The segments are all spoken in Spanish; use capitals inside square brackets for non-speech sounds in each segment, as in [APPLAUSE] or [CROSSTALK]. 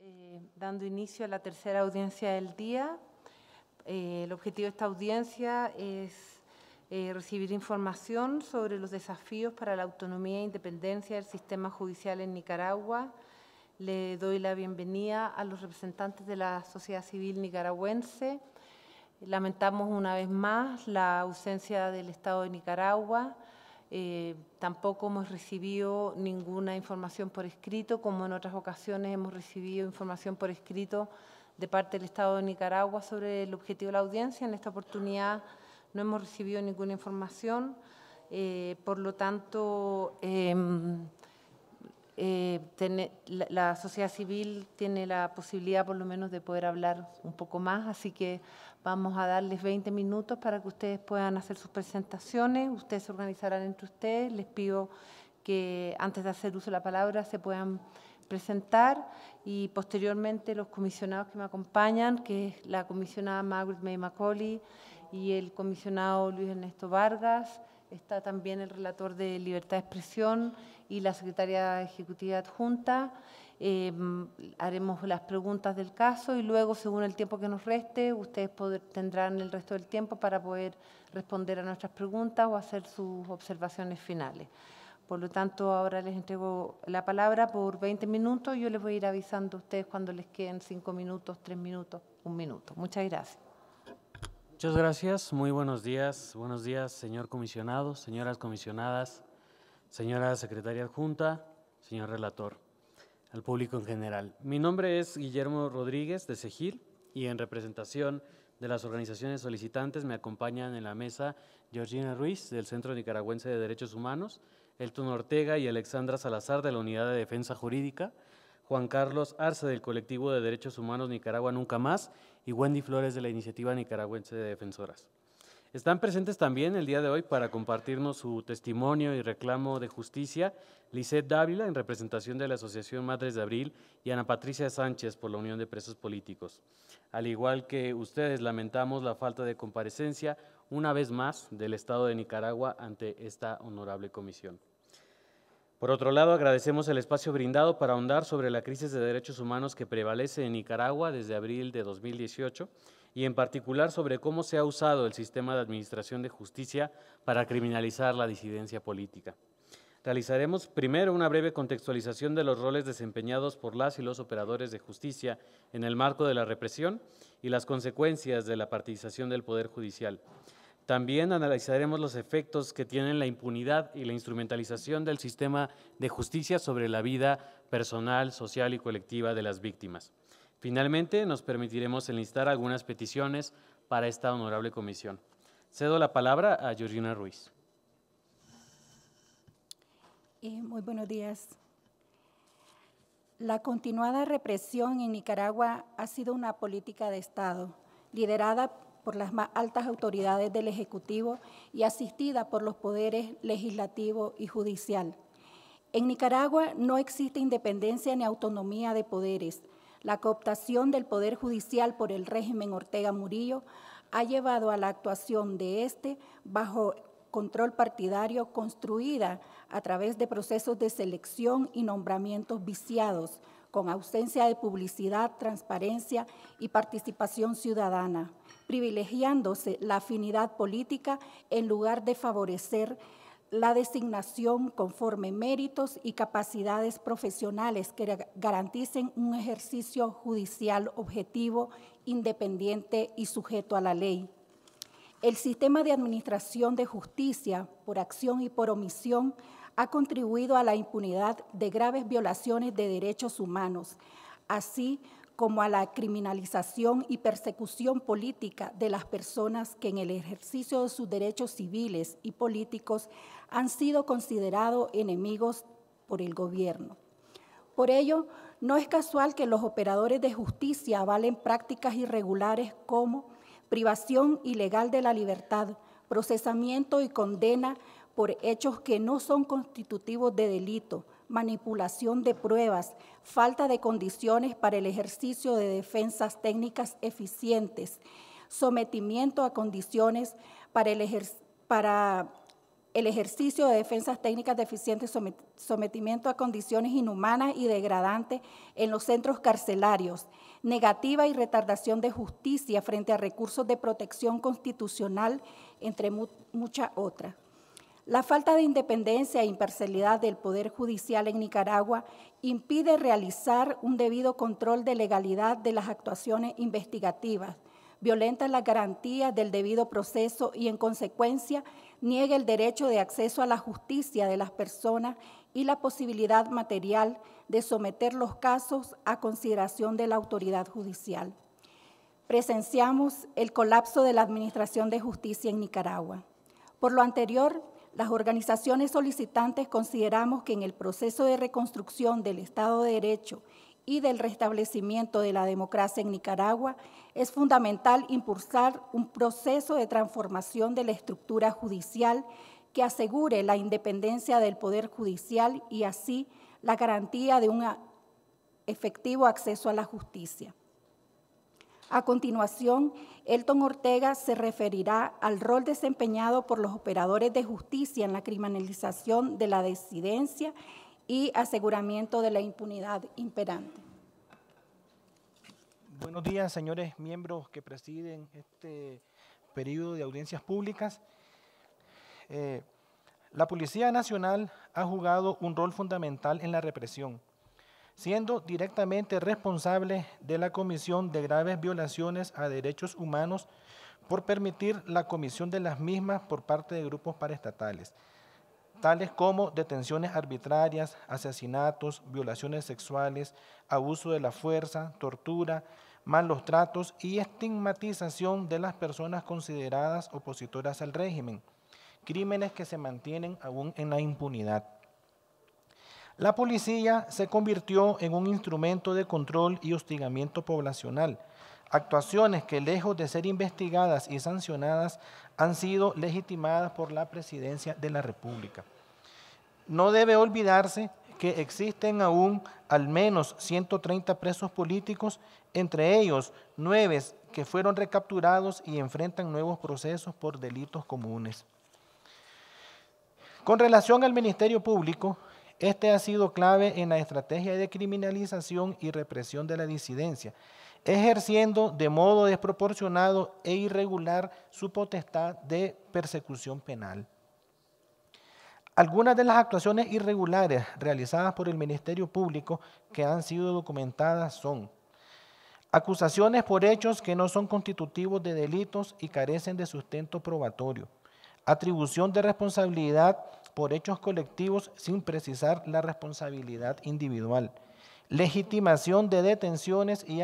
Eh, dando inicio a la tercera audiencia del día. Eh, el objetivo de esta audiencia es eh, recibir información sobre los desafíos para la autonomía e independencia del sistema judicial en Nicaragua. Le doy la bienvenida a los representantes de la sociedad civil nicaragüense. Lamentamos una vez más la ausencia del Estado de Nicaragua eh, tampoco hemos recibido ninguna información por escrito, como en otras ocasiones hemos recibido información por escrito de parte del Estado de Nicaragua sobre el objetivo de la audiencia. En esta oportunidad no hemos recibido ninguna información. Eh, por lo tanto, em, eh, la, sociedad civil tiene la posibilidad por lo menos de poder hablar un poco más, así que Vamos a darles 20 minutos para que ustedes puedan hacer sus presentaciones, ustedes se organizarán entre ustedes. Les pido que antes de hacer uso de la palabra se puedan presentar y posteriormente los comisionados que me acompañan, que es la comisionada Margaret May Macaulay y el comisionado Luis Ernesto Vargas, está también el relator de libertad de expresión y la secretaria ejecutiva adjunta Em, haremos las preguntas del caso y luego, según el tiempo que nos reste, ustedes tendrán el resto del tiempo para poder responder a nuestras preguntas o hacer sus observaciones finales. Por lo tanto, ahora les entrego la palabra por 20 minutos. Yo les voy a ir avisando a ustedes cuando les queden 5 minutos, 3 minutos, 1 minuto. Muchas gracias. Muchas gracias. Muy buenos días. Buenos días, señor comisionado, señoras comisionadas, señora secretaria adjunta, señor relator al público en general. Mi nombre es Guillermo Rodríguez de Segil y en representación de las organizaciones solicitantes me acompañan en la mesa Georgina Ruiz del Centro Nicaragüense de Derechos Humanos, Elton Ortega y Alexandra Salazar de la Unidad de Defensa Jurídica, Juan Carlos Arce del Colectivo de Derechos Humanos Nicaragua Nunca Más y Wendy Flores de la Iniciativa Nicaragüense de Defensoras. Están presentes también el día de hoy para compartirnos su testimonio y reclamo de justicia Lisette Dávila en representación de la Asociación Madres de Abril y Ana Patricia Sánchez por la Unión de Presos Políticos. Al igual que ustedes, lamentamos la falta de comparecencia una vez más del Estado de Nicaragua ante esta honorable comisión. Por otro lado, agradecemos el espacio brindado para ahondar sobre la crisis de derechos humanos que prevalece en Nicaragua desde abril de 2018 y en particular sobre cómo se ha usado el sistema de administración de justicia para criminalizar la disidencia política. Realizaremos primero una breve contextualización de los roles desempeñados por las y los operadores de justicia en el marco de la represión y las consecuencias de la partidización del Poder Judicial. También analizaremos los efectos que tienen la impunidad y la instrumentalización del sistema de justicia sobre la vida personal, social y colectiva de las víctimas. Finalmente, nos permitiremos enlistar algunas peticiones para esta honorable comisión. Cedo la palabra a Georgina Ruiz. Eh, muy buenos días. La continuada represión en Nicaragua ha sido una política de Estado, liderada por las más altas autoridades del Ejecutivo y asistida por los poderes legislativo y judicial. En Nicaragua no existe independencia ni autonomía de poderes, la cooptación del Poder Judicial por el régimen Ortega Murillo ha llevado a la actuación de este bajo control partidario construida a través de procesos de selección y nombramientos viciados, con ausencia de publicidad, transparencia y participación ciudadana, privilegiándose la afinidad política en lugar de favorecer la designación conforme méritos y capacidades profesionales que garanticen un ejercicio judicial objetivo, independiente y sujeto a la ley. El sistema de administración de justicia, por acción y por omisión, ha contribuido a la impunidad de graves violaciones de derechos humanos, así como a la criminalización y persecución política de las personas que en el ejercicio de sus derechos civiles y políticos han sido considerados enemigos por el gobierno. Por ello, no es casual que los operadores de justicia avalen prácticas irregulares como privación ilegal de la libertad, procesamiento y condena por hechos que no son constitutivos de delito, manipulación de pruebas, falta de condiciones para el ejercicio de defensas técnicas eficientes, sometimiento a condiciones para el, ejercicio de defensas técnicas deficientes, sometimiento a condiciones inhumanas y degradantes en los centros carcelarios, negativa y retardación de justicia frente a recursos de protección constitucional, entre mucha muchas otras. La falta de independencia e imparcialidad del Poder Judicial en Nicaragua impide realizar un debido control de legalidad de las actuaciones investigativas, violenta la garantía del debido proceso y, en consecuencia, niega el derecho de acceso a la justicia de las personas y la posibilidad material de someter los casos a consideración de la autoridad judicial. Presenciamos el colapso de la Administración de Justicia en Nicaragua. Por lo anterior, las organizaciones solicitantes consideramos que en el proceso de reconstrucción del Estado de Derecho y del restablecimiento de la democracia en Nicaragua, es fundamental impulsar un proceso de transformación de la estructura judicial que asegure la independencia del Poder Judicial y así la garantía de un efectivo acceso a la justicia. A continuación, Elton Ortega se referirá al rol desempeñado por los operadores de justicia en la criminalización de la disidencia y aseguramiento de la impunidad imperante. Buenos días, señores miembros que presiden este periodo de audiencias públicas. Eh, la Policía Nacional ha jugado un rol fundamental en la represión siendo directamente responsable de la comisión de graves violaciones a derechos humanos por permitir la comisión de las mismas por parte de grupos paraestatales, tales como detenciones arbitrarias, asesinatos, violaciones sexuales, abuso de la fuerza, tortura, malos tratos y estigmatización de las personas consideradas opositoras al régimen, crímenes que se mantienen aún en la impunidad. La policía se convirtió en un instrumento de control y hostigamiento poblacional, actuaciones que lejos de ser investigadas y sancionadas han sido legitimadas por la presidencia de la República. No debe olvidarse que existen aún al menos 130 presos políticos, entre ellos nueve que fueron recapturados y enfrentan nuevos procesos por delitos comunes. Con relación al Ministerio Público, este ha sido clave en la estrategia de criminalización y represión de la disidencia, ejerciendo de modo desproporcionado e irregular su potestad de persecución penal. Algunas de las actuaciones irregulares realizadas por el Ministerio Público que han sido documentadas son acusaciones por hechos que no son constitutivos de delitos y carecen de sustento probatorio, atribución de responsabilidad por hechos colectivos sin precisar la responsabilidad individual. Legitimación de detenciones y,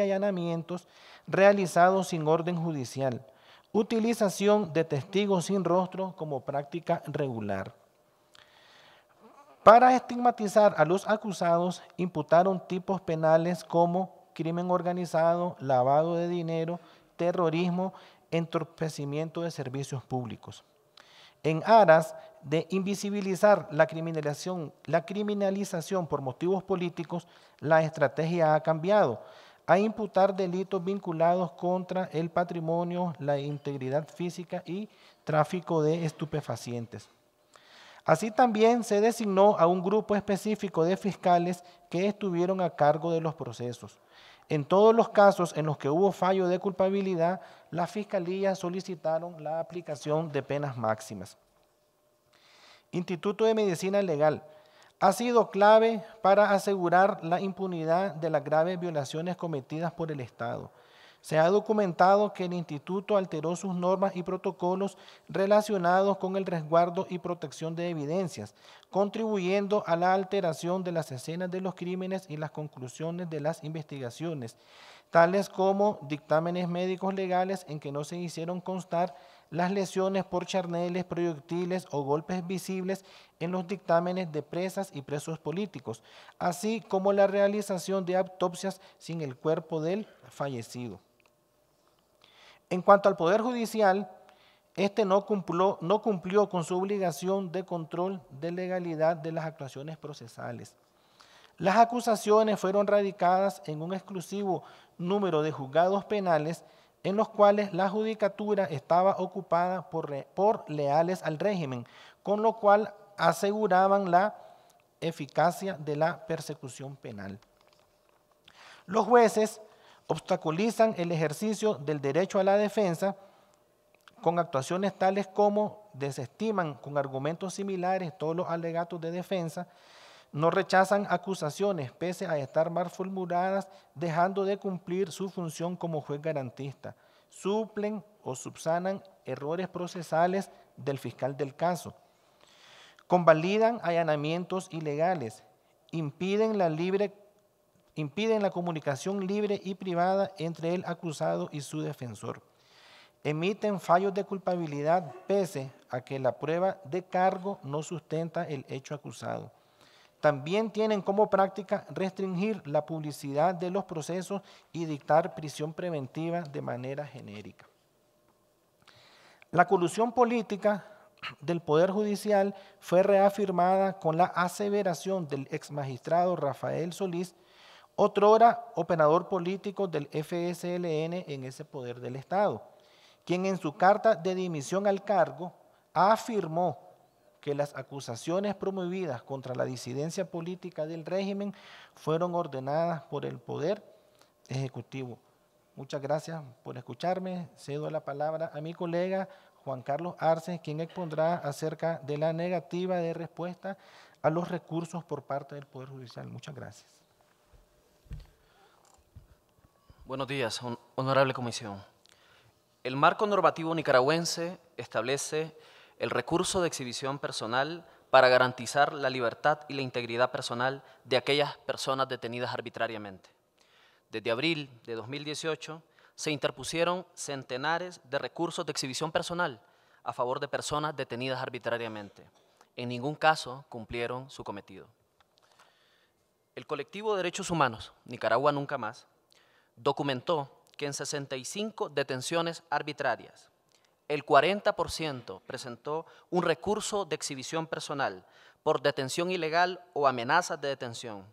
allanamientos realizados sin orden judicial. Utilización de testigos sin rostro como práctica regular. Para estigmatizar a los acusados, imputaron tipos penales como crimen organizado, lavado de dinero, terrorismo, entorpecimiento de servicios públicos. En aras de invisibilizar la criminalización, por motivos políticos, la estrategia ha cambiado a imputar delitos vinculados contra el patrimonio, la integridad física y tráfico de estupefacientes. Así también se designó a un grupo específico de fiscales que estuvieron a cargo de los procesos. En todos los casos en los que hubo fallo de culpabilidad, las fiscalías solicitaron la aplicación de penas máximas. Instituto de Medicina Legal, ha sido clave para asegurar la impunidad de las graves violaciones cometidas por el Estado. Se ha documentado que el instituto alteró sus normas y protocolos relacionados con el resguardo y protección de evidencias, contribuyendo a la alteración de las escenas de los crímenes y las conclusiones de las investigaciones, tales como dictámenes médicos legales en que no se hicieron constar las lesiones por charneles, proyectiles o golpes visibles en los dictámenes de presas y presos políticos, así como la realización de autopsias sin el cuerpo del fallecido. En cuanto al Poder Judicial, este no cumplió, no cumplió con su obligación de control de legalidad de las actuaciones procesales. Las acusaciones fueron radicadas en un exclusivo número de juzgados penales en los cuales la judicatura estaba ocupada por, por leales al régimen, con lo cual aseguraban la eficacia de la persecución penal. Los jueces obstaculizan el ejercicio del derecho a la defensa con actuaciones tales como desestiman con argumentos similares todos los alegatos de defensa, no rechazan acusaciones pese a estar mal formuladas, dejando de cumplir su función como juez garantista. Suplen o subsanan errores procesales del fiscal del caso. Convalidan allanamientos ilegales. Impiden la, libre, impiden la comunicación libre y privada entre el acusado y su defensor. Emiten fallos de culpabilidad pese a que la prueba de cargo no sustenta el hecho acusado también tienen como práctica restringir la publicidad de los procesos y dictar prisión preventiva de manera genérica. La colusión política del Poder Judicial fue reafirmada con la aseveración del ex magistrado Rafael Solís, otrora operador político del FSLN en ese poder del Estado, quien en su carta de dimisión al cargo afirmó que las acusaciones promovidas contra la disidencia política del régimen fueron ordenadas por el Poder Ejecutivo. Muchas gracias por escucharme. Cedo la palabra a mi colega Juan Carlos Arce, quien expondrá acerca de la negativa de respuesta a los recursos por parte del Poder Judicial. Muchas gracias. Buenos días, honorable comisión. El marco normativo nicaragüense establece el recurso de exhibición personal para garantizar la libertad y la integridad personal de aquellas personas detenidas arbitrariamente. Desde abril de 2018 se interpusieron centenares de recursos de exhibición personal a favor de personas detenidas arbitrariamente. En ningún caso cumplieron su cometido. El colectivo de derechos humanos, Nicaragua Nunca Más, documentó que en 65 detenciones arbitrarias el 40% presentó un recurso de exhibición personal por detención ilegal o amenazas de detención,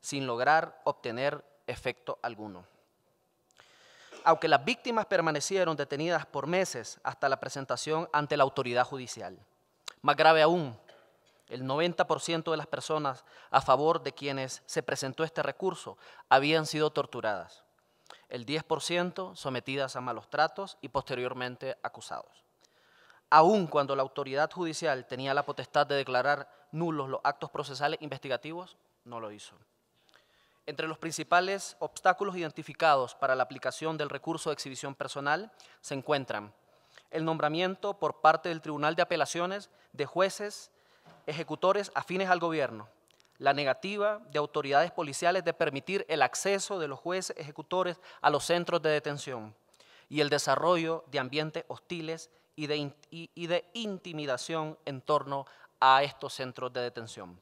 sin lograr obtener efecto alguno. Aunque las víctimas permanecieron detenidas por meses hasta la presentación ante la autoridad judicial. Más grave aún, el 90% de las personas a favor de quienes se presentó este recurso habían sido torturadas el 10% sometidas a malos tratos y posteriormente acusados. Aun cuando la autoridad judicial tenía la potestad de declarar nulos los actos procesales investigativos, no lo hizo. Entre los principales obstáculos identificados para la aplicación del recurso de exhibición personal se encuentran el nombramiento por parte del Tribunal de Apelaciones de jueces ejecutores afines al gobierno, la negativa de autoridades policiales de permitir el acceso de los jueces ejecutores a los centros de detención y el desarrollo de ambientes hostiles y de, intimidación en torno a estos centros de detención.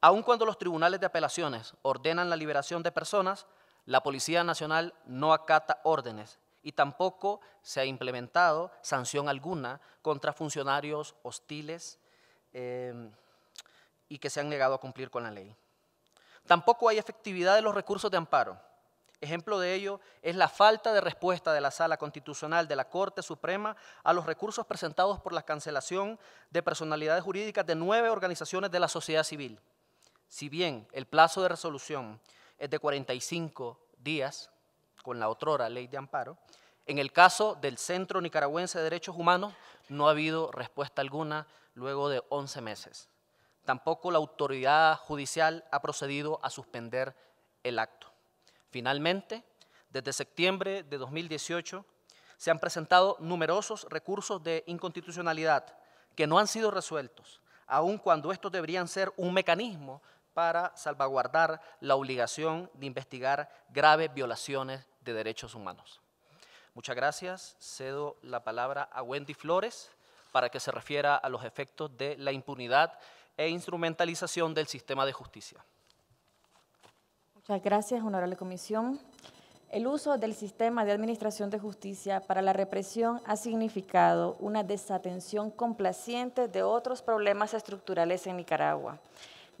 Aun cuando los tribunales de apelaciones ordenan la liberación de personas, la Policía Nacional no acata órdenes y tampoco se ha implementado sanción alguna contra funcionarios hostiles. Eh, y que se han negado a cumplir con la ley. Tampoco hay efectividad de los recursos de amparo. Ejemplo de ello es la falta de respuesta de la Sala Constitucional de la Corte Suprema a los recursos presentados por la cancelación de personalidades jurídicas de nueve organizaciones de la sociedad civil. Si bien el plazo de resolución es de 45 días, con la otrora ley de amparo, en el caso del Centro Nicaragüense de Derechos Humanos no ha habido respuesta alguna luego de 11 meses. Tampoco la autoridad judicial ha procedido a suspender el acto. Finalmente, desde septiembre de 2018 se han presentado numerosos recursos de inconstitucionalidad que no han sido resueltos, aun cuando estos deberían ser un mecanismo para salvaguardar la obligación de investigar graves violaciones de derechos humanos. Muchas gracias. Cedo la palabra a Wendy Flores para que se refiera a los efectos de la impunidad e instrumentalización del sistema de justicia. Muchas gracias, honorable comisión. El uso del sistema de administración de justicia para la represión ha significado una desatención complaciente de otros problemas estructurales en Nicaragua.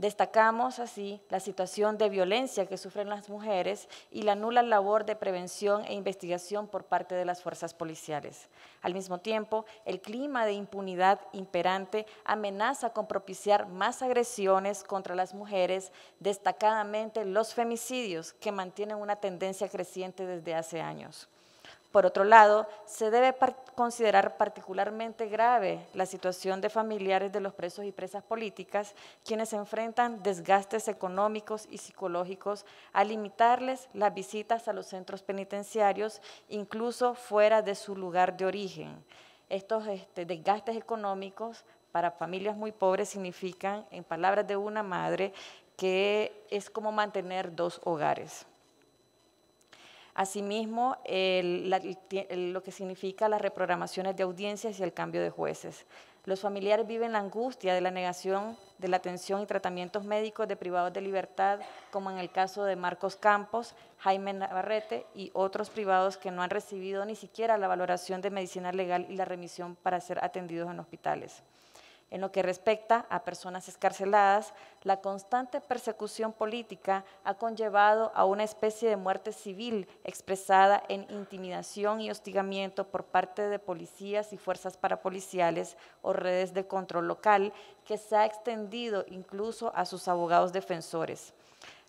Destacamos así la situación de violencia que sufren las mujeres y la nula labor de prevención e investigación por parte de las fuerzas policiales. Al mismo tiempo, el clima de impunidad imperante amenaza con propiciar más agresiones contra las mujeres, destacadamente los femicidios, que mantienen una tendencia creciente desde hace años. Por otro lado, se debe considerar particularmente grave la situación de familiares de los presos y presas políticas, quienes enfrentan desgastes económicos y psicológicos al limitarles las visitas a los centros penitenciarios, incluso fuera de su lugar de origen. Estos este, desgastes económicos para familias muy pobres significan, en palabras de una madre, que es como mantener dos hogares. Asimismo, lo que significa las reprogramaciones de audiencias y el cambio de jueces. Los familiares viven la angustia de la negación de la atención y tratamientos médicos de privados de libertad, como en el caso de Marcos Campos, Jaime Navarrete y otros privados que no han recibido ni siquiera la valoración de medicina legal y la remisión para ser atendidos en hospitales. En lo que respecta a personas escarceladas, la constante persecución política ha conllevado a una especie de muerte civil expresada en intimidación y hostigamiento por parte de policías y fuerzas parapoliciales o redes de control local que se ha extendido incluso a sus abogados defensores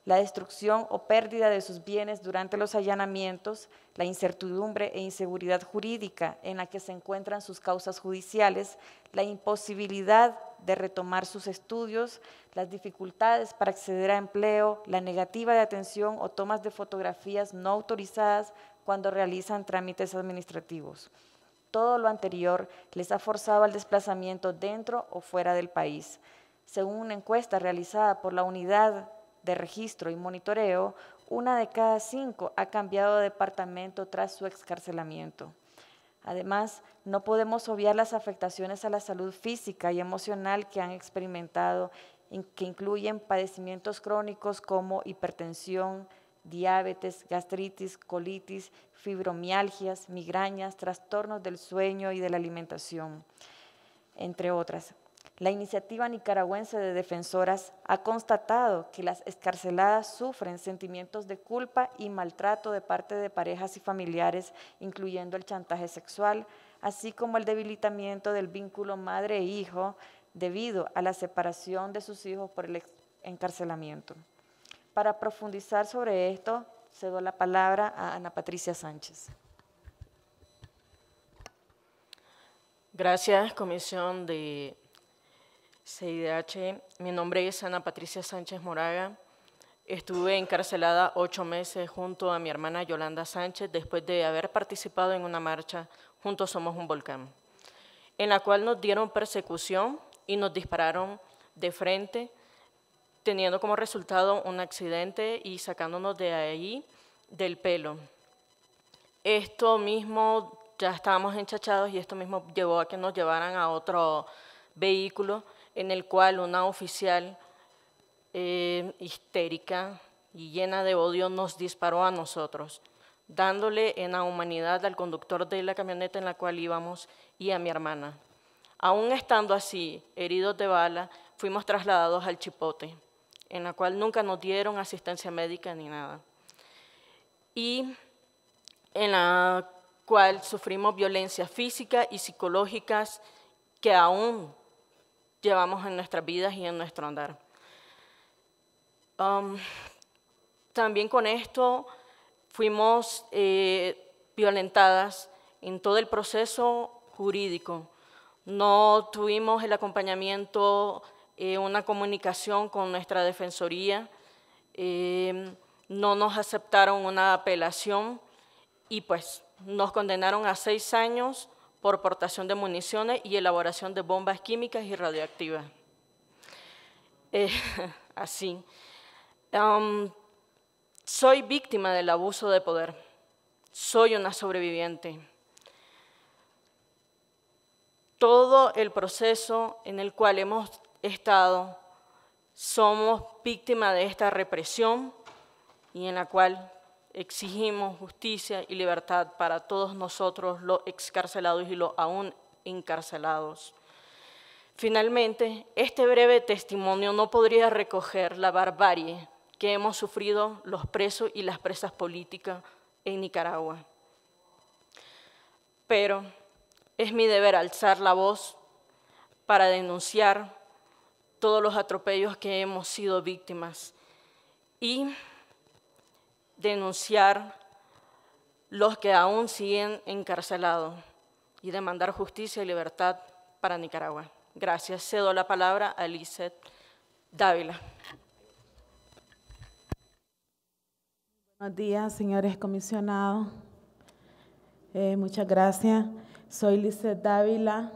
la destrucción o pérdida de sus bienes durante los allanamientos, la incertidumbre e inseguridad jurídica en la que se encuentran sus causas judiciales, la imposibilidad de retomar sus estudios, las dificultades para acceder a empleo, la negativa de atención o tomas de fotografías no autorizadas cuando realizan trámites administrativos. Todo lo anterior les ha forzado al desplazamiento dentro o fuera del país. Según una encuesta realizada por la Unidad de registro y monitoreo, una de cada cinco ha cambiado de departamento tras su excarcelamiento. Además, no podemos obviar las afectaciones a la salud física y emocional que han experimentado, que incluyen padecimientos crónicos como hipertensión, diabetes, gastritis, colitis, fibromialgias, migrañas, trastornos del sueño y de la alimentación, entre otras. La iniciativa nicaragüense de defensoras ha constatado que las escarceladas sufren sentimientos de culpa y maltrato de parte de parejas y familiares, incluyendo el chantaje sexual, así como el debilitamiento del vínculo madre e hijo debido a la separación de sus hijos por el encarcelamiento. Para profundizar sobre esto, cedo la palabra a Ana Patricia Sánchez. Gracias, Comisión de CIDH. Mi nombre es Ana Patricia Sánchez Moraga. Estuve encarcelada ocho meses junto a mi hermana Yolanda Sánchez después de haber participado en una marcha Juntos Somos un Volcán, en la cual nos dieron persecución y nos dispararon de frente, teniendo como resultado un accidente y sacándonos de ahí del pelo. Esto mismo, ya estábamos enchachados y esto mismo llevó a que nos llevaran a otro vehículo en el cual una oficial eh, histérica y llena de odio nos disparó a nosotros, dándole en la humanidad al conductor de la camioneta en la cual íbamos y a mi hermana. Aún estando así, heridos de bala, fuimos trasladados al Chipote, en la cual nunca nos dieron asistencia médica ni nada. Y en la cual sufrimos violencia física y psicológicas que aún llevamos en nuestras vidas y en nuestro andar. Um, también con esto fuimos eh, violentadas en todo el proceso jurídico. No tuvimos el acompañamiento, eh, una comunicación con nuestra defensoría, em, no nos aceptaron una apelación y pues nos condenaron a seis años por portación de municiones y elaboración de bombas químicas y radioactivas. Eh, [LAUGHS] así. soy víctima del abuso de poder. Soy una sobreviviente. Todo el proceso en el cual hemos estado, somos víctima de esta represión y en la cual Exigimos justicia y libertad para todos nosotros, los excarcelados y los aún encarcelados. Finalmente, este breve testimonio no podría recoger la barbarie que hemos sufrido los presos y las presas políticas en Nicaragua. Pero es mi deber alzar la voz para denunciar todos los atropellos que hemos sido víctimas y denunciar los que aún siguen encarcelados y demandar justicia y libertad para Nicaragua. Gracias. Cedo la palabra a Lizeth Dávila. Buenos días, señores comisionados. Eh, muchas gracias. Soy Lizeth Dávila,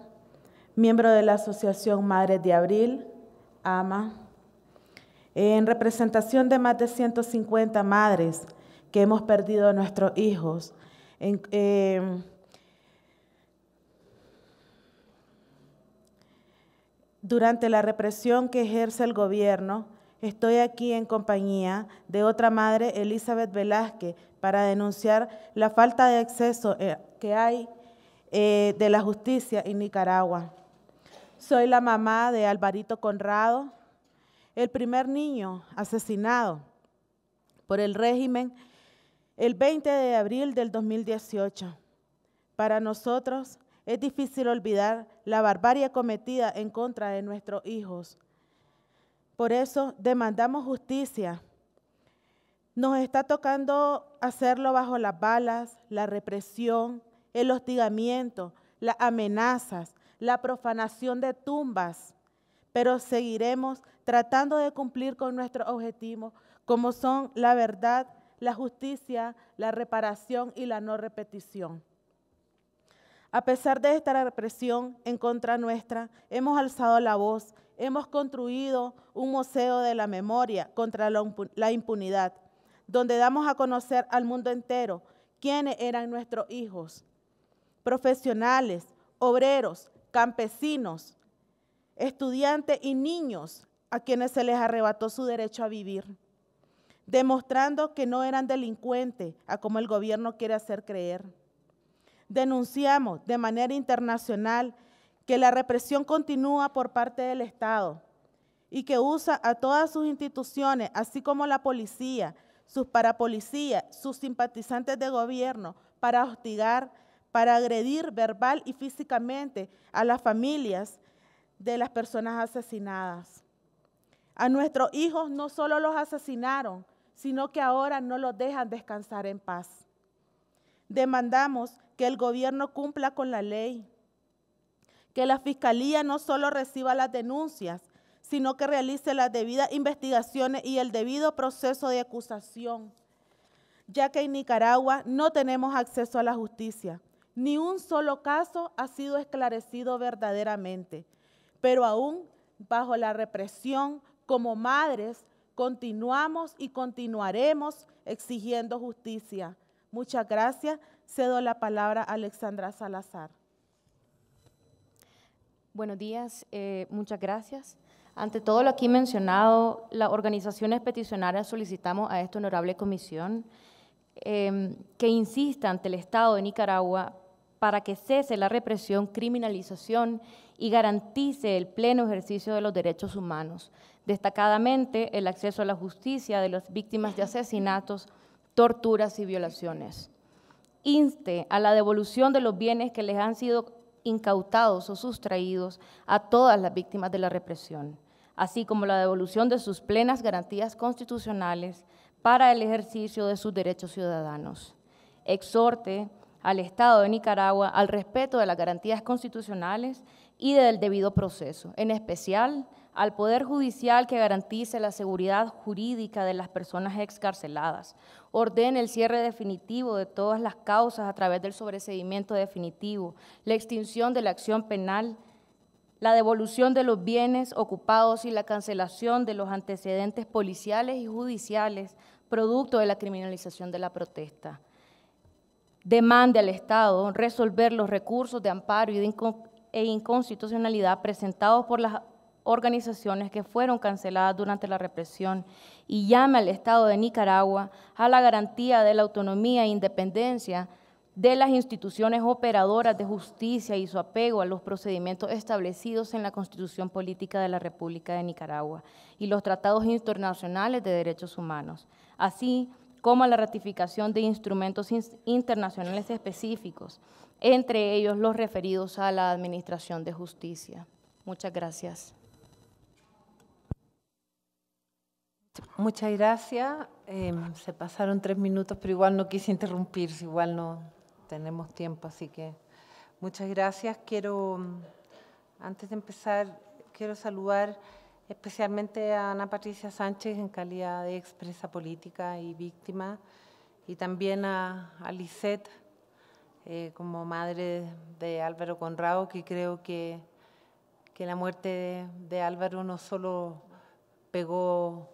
miembro de la Asociación Madres de Abril, AMA, en representación de más de 150 madres que hemos perdido a nuestros hijos. Em, durante la represión que ejerce el gobierno, estoy aquí en compañía de otra madre, Elizabeth Velázquez, para denunciar la falta de acceso eh, que hay eh, de la justicia en Nicaragua. Soy la mamá de Alvarito Conrado, el primer niño asesinado por el régimen el 20 de abril del 2018. Para nosotros es difícil olvidar la barbarie cometida en contra de nuestros hijos. Por eso demandamos justicia. Nos está tocando hacerlo bajo las balas, la represión, el hostigamiento, las amenazas, la profanación de tumbas, pero seguiremos tratando de cumplir con nuestros objetivos, como son la verdad, la justicia, la reparación y la no repetición. A pesar de esta represión en contra nuestra, hemos alzado la voz, hemos construido un museo de la memoria contra la impunidad, donde damos a conocer al mundo entero quiénes eran nuestros hijos, profesionales, obreros, campesinos, estudiantes y niños a quienes se les arrebató su derecho a vivir demostrando que no eran delincuentes, a como el gobierno quiere hacer creer. Denunciamos de manera internacional que la represión continúa por parte del Estado y que usa a todas sus instituciones, así como la policía, sus parapolicías, sus simpatizantes de gobierno, para hostigar, para agredir verbal y físicamente a las familias de las personas asesinadas. A nuestros hijos no solo los asesinaron, sino que ahora no lo dejan descansar en paz. Demandamos que el gobierno cumpla con la ley, que la fiscalía no solo reciba las denuncias, sino que realice las debidas investigaciones y el debido proceso de acusación, ya que en Nicaragua no tenemos acceso a la justicia. Ni un solo caso ha sido esclarecido verdaderamente, pero aún bajo la represión como madres Continuamos y continuaremos exigiendo justicia. Muchas gracias. Cedo la palabra a Alexandra Salazar. Buenos días, eh, muchas gracias. Ante todo lo aquí mencionado, las organizaciones peticionarias solicitamos a esta honorable comisión em, que insista ante el Estado de Nicaragua para que cese la represión, criminalización y garantice el pleno ejercicio de los derechos humanos, destacadamente el acceso a la justicia de las víctimas de asesinatos, torturas y violaciones. Inste a la devolución de los bienes que les han sido incautados o sustraídos a todas las víctimas de la represión, así como la devolución de sus plenas garantías constitucionales para el ejercicio de sus derechos ciudadanos. Exhorte al Estado de Nicaragua al respeto de las garantías constitucionales y del debido proceso, en especial al Poder Judicial que garantice la seguridad jurídica de las personas excarceladas, ordene el cierre definitivo de todas las causas a través del sobreseimiento definitivo, la extinción de la acción penal, la devolución de los bienes ocupados y la cancelación de los antecedentes policiales y judiciales producto de la criminalización de la protesta demande al Estado resolver los recursos de amparo e inconstitucionalidad presentados por las organizaciones que fueron canceladas durante la represión y llame al Estado de Nicaragua a la garantía de la autonomía e independencia de las instituciones operadoras de justicia y su apego a los procedimientos establecidos en la Constitución Política de la República de Nicaragua y los tratados internacionales de derechos humanos. Así, como la ratificación de instrumentos internacionales específicos, entre ellos los referidos a la Administración de Justicia. Muchas gracias. Muchas gracias. Em, se pasaron tres minutos, pero igual no quise interrumpirse, igual no tenemos tiempo, así que muchas gracias. Quiero, mm, antes de empezar, quiero saludar especialmente a Ana Patricia Sánchez en calidad de expresa política y víctima, y también a, Lisette eh, como madre de Álvaro Conrado, que creo que, que la muerte de, Álvaro no solo pegó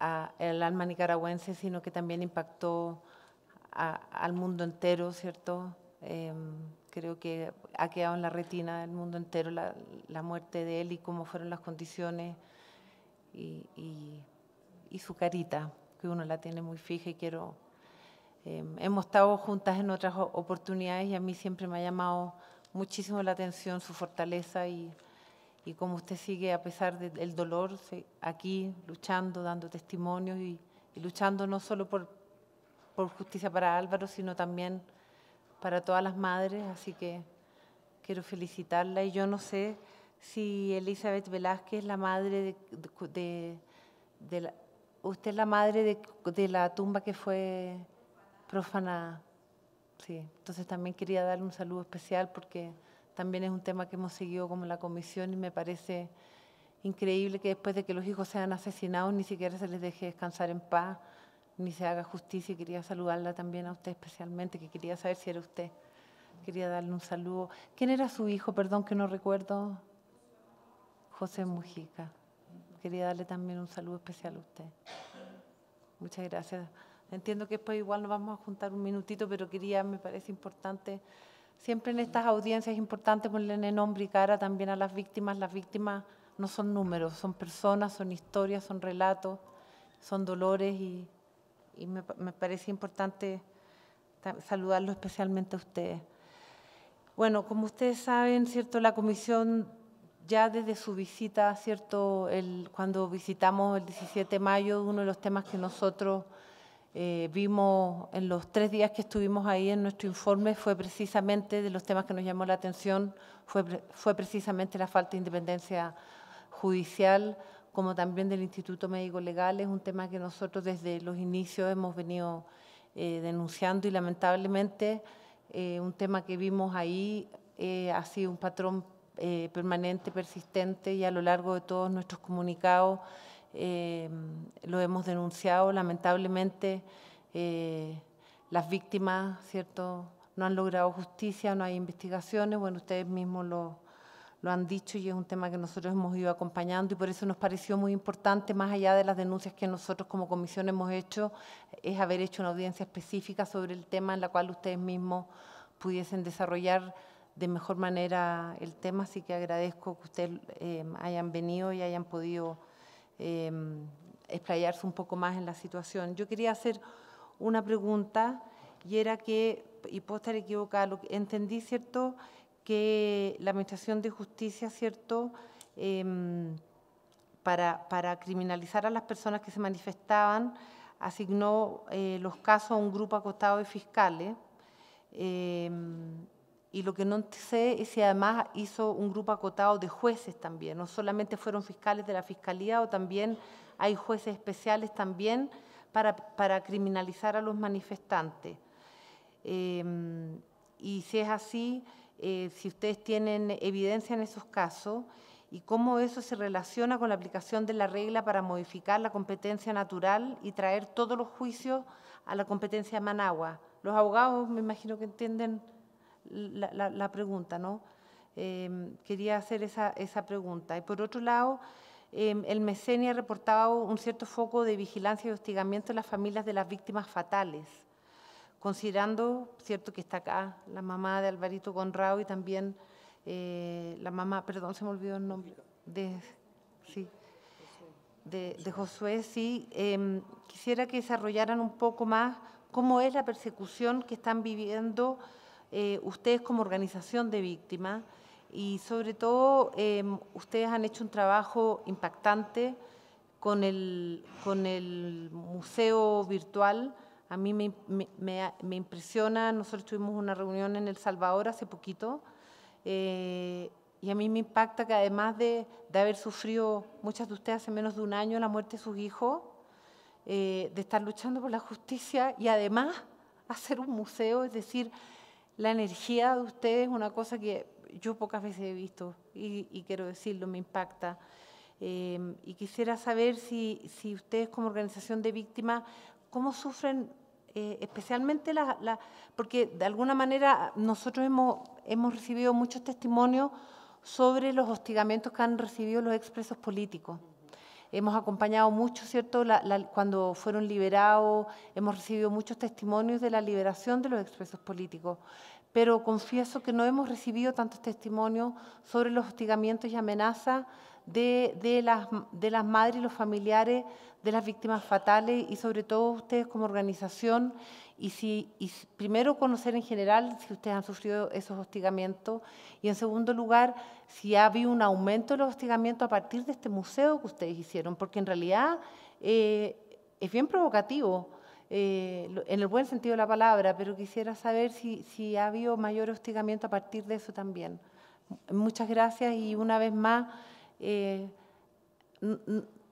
al alma nicaragüense, sino que también impactó al mundo entero, ¿cierto? Em, creo que ha quedado en la retina del mundo entero la, muerte de él y cómo fueron las condiciones y, su carita, que uno la tiene muy fija y quiero... Eh, hemos estado juntas en otras oportunidades y a mí siempre me ha llamado muchísimo la atención su fortaleza y, y cómo usted sigue, a pesar del dolor, aquí luchando, dando testimonios y, y luchando no solo por, por justicia para Álvaro, sino también para todas las madres, así que quiero felicitarla. Y yo no sé si Elizabeth Velázquez es la madre de... la, usted la madre de, la tumba que fue profanada. Sí, entonces también quería darle un saludo especial porque también es un tema que hemos seguido como la comisión y me parece increíble que después de que los hijos sean asesinados ni siquiera se les deje descansar en paz ni se haga justicia. Y quería saludarla también a usted especialmente, que quería saber si era usted. Quería darle un saludo. ¿Quién era su hijo? Perdón que no recuerdo. José Mujica. Quería darle también un saludo especial a usted. Muchas gracias. Entiendo que después igual nos vamos a juntar un minutito, pero quería, me parece importante, siempre en estas audiencias es importante ponerle nombre y cara también a las víctimas. Las víctimas no son números, son personas, son historias, son relatos, son dolores y y me, parece importante saludarlo especialmente a ustedes. Bueno, como ustedes saben, ¿cierto? la comisión ya desde su visita, ¿cierto? El, cuando visitamos el 17 de mayo, uno de los temas que nosotros eh, vimos en los tres días que estuvimos ahí en nuestro informe fue precisamente, de los temas que nos llamó la atención, fue, fue precisamente la falta de independencia judicial como también del Instituto Médico Legal, es un tema que nosotros desde los inicios hemos venido eh, denunciando y lamentablemente eh, un tema que vimos ahí eh, ha sido un patrón permanente, persistente y a lo largo de todos nuestros comunicados lo hemos denunciado. Lamentablemente las víctimas, ¿cierto?, no han logrado justicia, no hay investigaciones, bueno, ustedes mismos lo lo han dicho y es un tema que nosotros hemos ido acompañando y por eso nos pareció muy importante, más allá de las denuncias que nosotros como comisión hemos hecho, es haber hecho una audiencia específica sobre el tema en la cual ustedes mismos pudiesen desarrollar de mejor manera el tema, así que agradezco que ustedes eh, hayan venido y hayan podido eh, explayarse un poco más en la situación. Yo quería hacer una pregunta y era que, y puedo estar equivocada, lo que entendí, ¿cierto?, que la Administración de Justicia, ¿cierto?, em, para, criminalizar a las personas que se manifestaban, asignó eh, los casos a un grupo acotado de fiscales. Em, y lo que no sé es si además hizo un grupo acotado de jueces también, no solamente fueron fiscales de la fiscalía o también hay jueces especiales también para, criminalizar a los manifestantes. Em, y si es así, eh, si ustedes tienen evidencia en esos casos y cómo eso se relaciona con la aplicación de la regla para modificar la competencia natural y traer todos los juicios a la competencia de Managua. Los abogados me imagino que entienden la, pregunta, ¿no? Em, quería hacer esa, pregunta. Y por otro lado, em, el MECENI reportaba un cierto foco de vigilancia y hostigamiento en las familias de las víctimas fatales considerando, cierto, que está acá la mamá de Alvarito Conrado y también eh, la mamá, perdón, se me olvidó el nombre, de, de, Josué, sí, em, quisiera que desarrollaran un poco más cómo es la persecución que están viviendo eh, ustedes como organización de víctimas y sobre todo em, ustedes han hecho un trabajo impactante con el museo virtual, a mí me, impresiona, nosotros tuvimos una reunión en El Salvador hace poquito, eh, y a mí me impacta que además de, haber sufrido, muchas de ustedes hace menos de un año, la muerte de sus hijos, eh, de estar luchando por la justicia y además hacer un museo, es decir, la energía de ustedes es una cosa que yo pocas veces he visto y, quiero decirlo, me impacta. Eh, y quisiera saber si, si, ustedes como organización de víctimas cómo sufren eh, especialmente las... porque de alguna manera nosotros hemos, hemos recibido muchos testimonios sobre los hostigamientos que han recibido los expresos políticos. Hemos acompañado mucho, ¿cierto?, cuando fueron liberados, hemos recibido muchos testimonios de la liberación de los expresos políticos, pero confieso que no hemos recibido tantos testimonios sobre los hostigamientos y amenazas de, las, de las madres y los familiares de las víctimas fatales y sobre todo ustedes como organización y si primero conocer en general si ustedes han sufrido esos hostigamientos y en segundo lugar si ha habido un aumento de los hostigamientos a partir de este museo que ustedes hicieron porque en realidad eh, es bien provocativo eh, en el buen sentido de la palabra pero quisiera saber si, si ha habido mayor hostigamiento a partir de eso también muchas gracias y una vez más eh,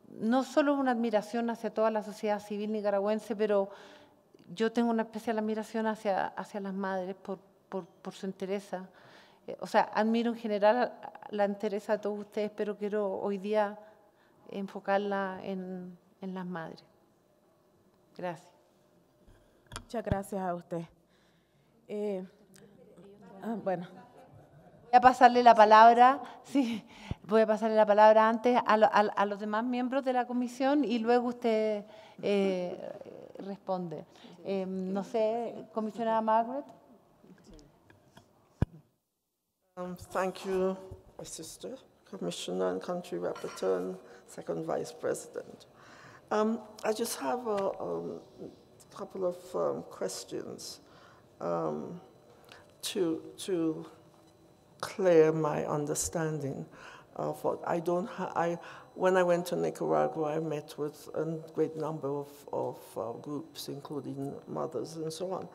no solo una admiración hacia toda la sociedad civil nicaragüense, pero yo tengo una especial admiración hacia, hacia las madres por, por, su interés. Eh, o sea, admiro en general la interés de todos ustedes, pero quiero hoy día enfocarla en, las madres. Gracias. Muchas gracias a usted. Eh, ah, bueno. Voy a pasarle la palabra. [LAUGHS] Sí voy a pasarle la palabra antes a, los demás miembros de la comisión y luego usted eh, responde. Eh, no sé, comisionada Margaret. Um, thank you, my sister, commissioner and country rapporteur and second vice president. Um, I just have a, um, couple of um, questions um, to, to clear my understanding. Uh, for I don't. I when I went to Nicaragua, I met with a great number of of uh, groups, including mothers and so on.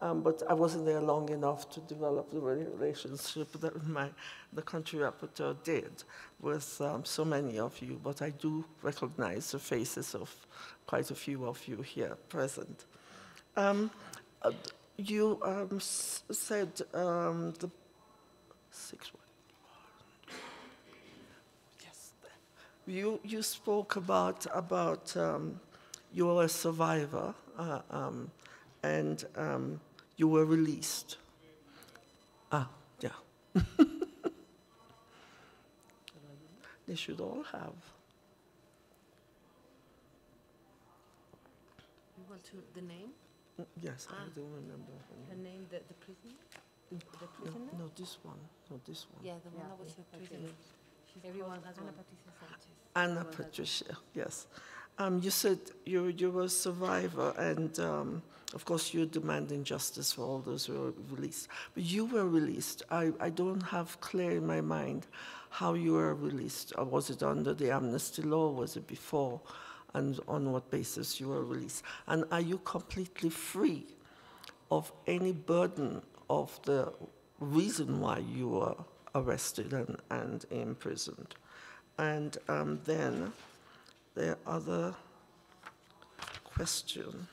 Um, but I wasn't there long enough to develop the relationship that my, the country rapporteur did with um, so many of you, but I do recognize the faces of quite a few of you here present. Um, uh, you um, said um, the six you, you spoke about, about um, you were a survivor uh, um, and um, you were released. Ah, yeah. [LAUGHS] they should all have. You want to, the name? Mm, yes, ah. I don't remember her name. the, the prisoner? Mm, the prisoner? No, no, this one. No, this one. Yeah, the one that was her prisoner. Okay. She's Everyone has one. Patricia Sanchez. Everyone Patricia, yes. Um, you said you, you were a survivor, and um, of course, you're demanding justice for all those who were released. But you were released. I, I don't have clear in my mind how you were released. Or uh, was it under the amnesty law? Was it before? And on what basis you were released? And are you completely free of any burden of the reason why you were arrested and, and imprisoned. And um, then the other question.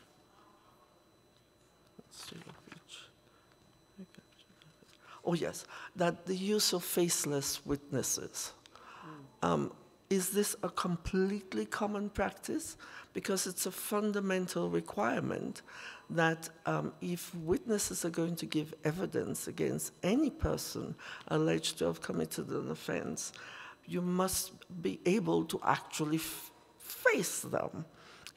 Oh yes, that the use of faceless witnesses. Um, is this a completely common practice? Because it's a fundamental requirement that um, if witnesses are going to give evidence against any person alleged to have committed an offense, you must be able to actually face them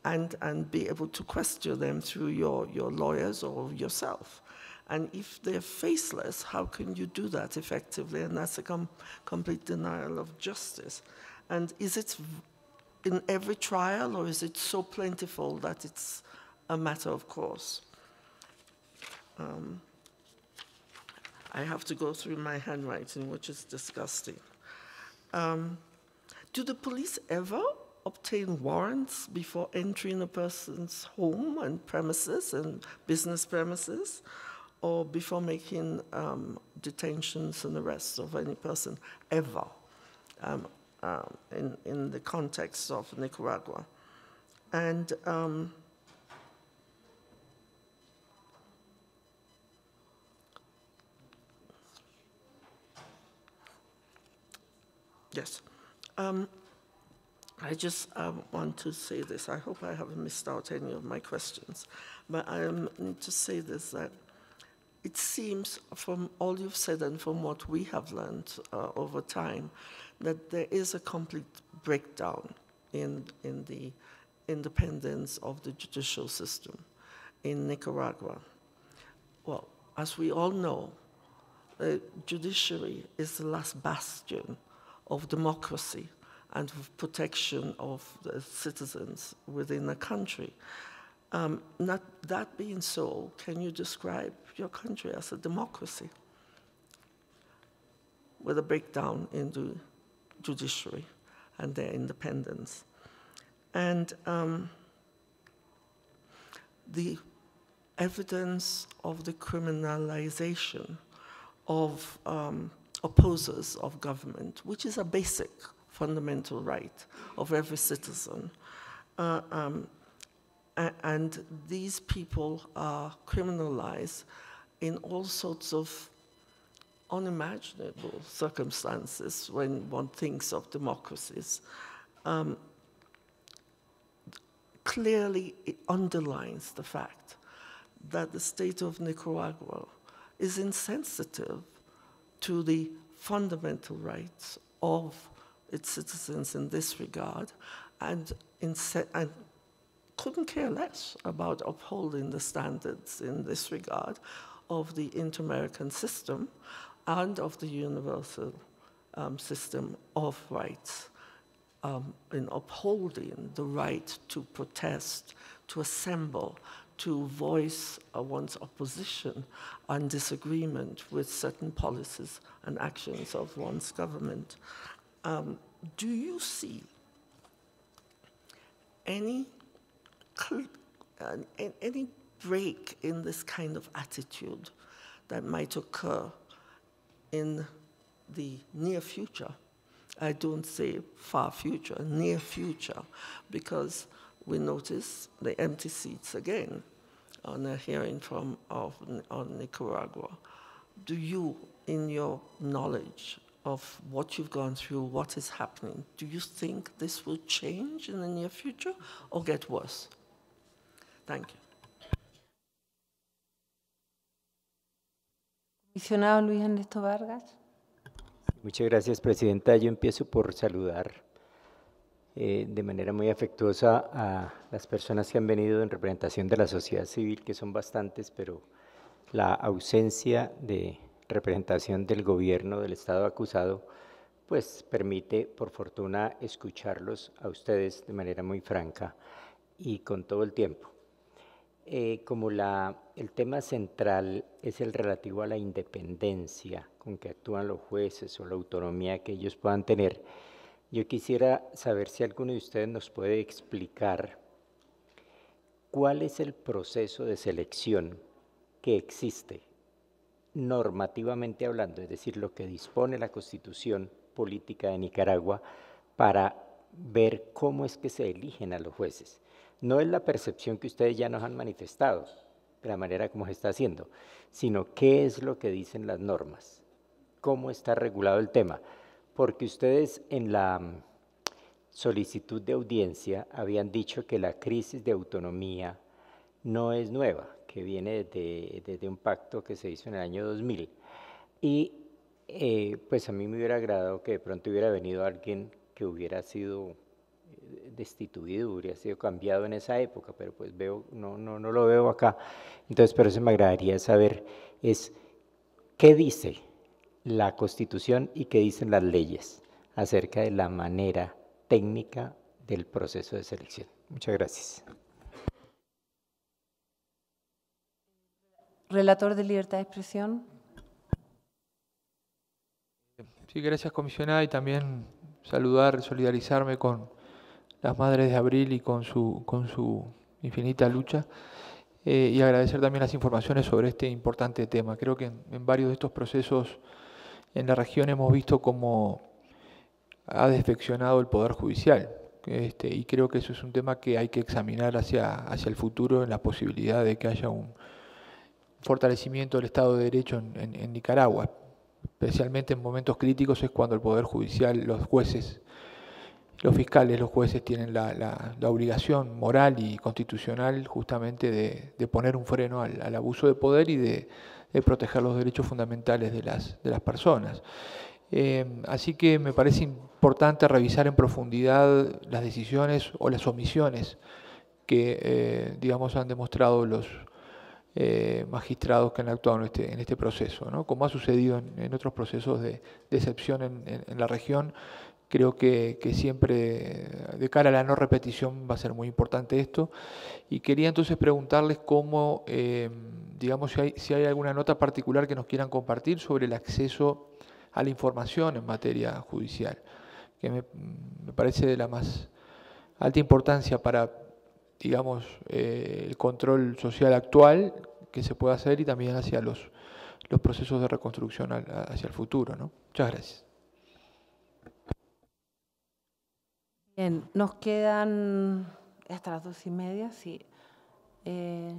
and, and be able to question them through your, your lawyers or yourself. And if they're faceless, how can you do that effectively? And that's a com complete denial of justice. And is it in every trial, or is it so plentiful that it's a matter of course? Um, I have to go through my handwriting, which is disgusting. Um, do the police ever obtain warrants before entering a person's home and premises and business premises, or before making um, detentions and arrests of any person ever? Um, um, in, in the context of Nicaragua. And um, yes, um, I just uh, want to say this. I hope I haven't missed out any of my questions, but I need to say this that it seems from all you've said and from what we have learned uh, over time that there is a complete breakdown in, in the independence of the judicial system in Nicaragua. Well, as we all know, the judiciary is the last bastion of democracy and of protection of the citizens within a country. Um, not, that being so, can you describe your country as a democracy with a breakdown into judiciary and their independence. And um, the evidence of the criminalization of um, opposers of government, which is a basic fundamental right of every citizen. Uh, um, and these people are criminalized in all sorts of unimaginable circumstances when one thinks of democracies, um, clearly it underlines the fact that the state of Nicaragua is insensitive to the fundamental rights of its citizens in this regard and, and couldn't care less about upholding the standards in this regard of the inter-American system and of the universal um, system of rights um, in upholding the right to protest, to assemble, to voice uh, one's opposition and disagreement with certain policies and actions of one's government. Um, do you see any, uh, any break in this kind of attitude that might occur in the near future, I don't say far future, near future, because we notice the empty seats again on a hearing from of, on Nicaragua. Do you, in your knowledge of what you've gone through, what is happening, do you think this will change in the near future or get worse? Thank you. Comisionado Luis Ernesto Vargas. Muchas gracias, Presidenta. Yo empiezo por saludar eh, de manera muy afectuosa a las personas que han venido en representación de la sociedad civil, que son bastantes, pero la ausencia de representación del gobierno del Estado acusado, pues permite, por fortuna, escucharlos a ustedes de manera muy franca y con todo el tiempo. Eh, como el tema central es el relativo a la independencia con que actúan los jueces o la autonomía que ellos puedan tener, yo quisiera saber si alguno de ustedes nos puede explicar cuál es el proceso de selección que existe normativamente hablando, es decir, lo que dispone la constitución política de Nicaragua para ver cómo es que se eligen a los jueces no es la percepción que ustedes ya nos han manifestado, de la manera como se está haciendo, sino qué es lo que dicen las normas, cómo está regulado el tema. Porque ustedes en la mm, solicitud de audiencia habían dicho que la crisis de autonomía no es nueva, que viene desde, un pacto que se hizo en el año 2000. Y eh, pues a mí me hubiera agradado que de pronto hubiera venido alguien que hubiera sido destituido, hubiera sido cambiado en esa época, pero pues veo, no, no, no lo veo acá. Entonces, pero eso me agradaría saber es qué dice la Constitución y qué dicen las leyes acerca de la manera técnica del proceso de selección. Muchas gracias. Relator de Libertad de Expresión. Sí, gracias comisionada y también saludar, solidarizarme con, las madres de abril y con su, con su infinita lucha. Eh, y agradecer también las informaciones sobre este importante tema. Creo que en, varios de estos procesos en la región hemos visto cómo ha desfeccionado el Poder Judicial. Este, y creo que eso es un tema que hay que examinar hacia, hacia el futuro en la posibilidad de que haya un fortalecimiento del Estado de Derecho en Nicaragua. Especialmente en momentos críticos es cuando el Poder Judicial, los jueces los fiscales, los jueces tienen la, obligación moral y constitucional justamente de, poner un freno al, abuso de poder y de, proteger los derechos fundamentales de las, personas. Em, así que me parece importante revisar en profundidad las decisiones o las omisiones que, eh, digamos, han demostrado los eh, magistrados que han actuado en este, este proceso, como ha sucedido en, otros procesos de, de excepción en la región Creo que, que, siempre, de cara a la no repetición, va a ser muy importante esto. Y quería entonces preguntarles cómo, eh, digamos, si hay, si hay alguna nota particular que nos quieran compartir sobre el acceso a la información en materia judicial, que me, parece de la más alta importancia para, digamos, eh, el control social actual que se pueda hacer y también hacia los, los procesos de reconstrucción hacia el futuro. ¿no? Muchas gracias. Bien, nos quedan hasta las dos y media, sí. Eh,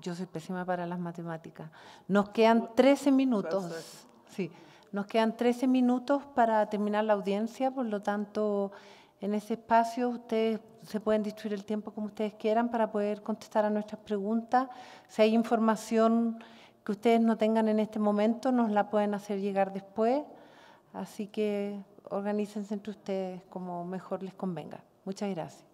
yo soy pésima para las matemáticas. Nos quedan 13 minutos. Sí, nos quedan 13 minutos para terminar la audiencia, por lo tanto, en ese espacio ustedes se pueden distribuir el tiempo como ustedes quieran para poder contestar a nuestras preguntas. Si hay información que ustedes no tengan en este momento, nos la pueden hacer llegar después. Así que organícense entre ustedes como mejor les convenga. Muchas gracias.